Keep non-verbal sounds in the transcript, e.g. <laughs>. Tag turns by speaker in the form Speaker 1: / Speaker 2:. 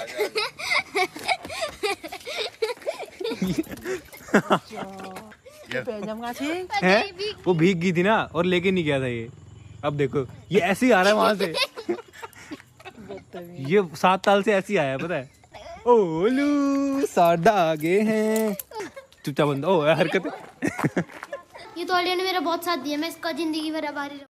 Speaker 1: <laughs>
Speaker 2: वो भीग गई थी ना और लेके नहीं गया था ये
Speaker 3: अब देखो ये
Speaker 2: ऐसे ही आ रहा है वहां
Speaker 4: से ये सात साल से ऐसे ही आया है पता है ओलू साडा आगे हैं चुपचाप बंदा ओ हरकत
Speaker 5: <laughs> ये तो ने मेरा बहुत साथ दिया मैं इसका जिंदगी भर आभारी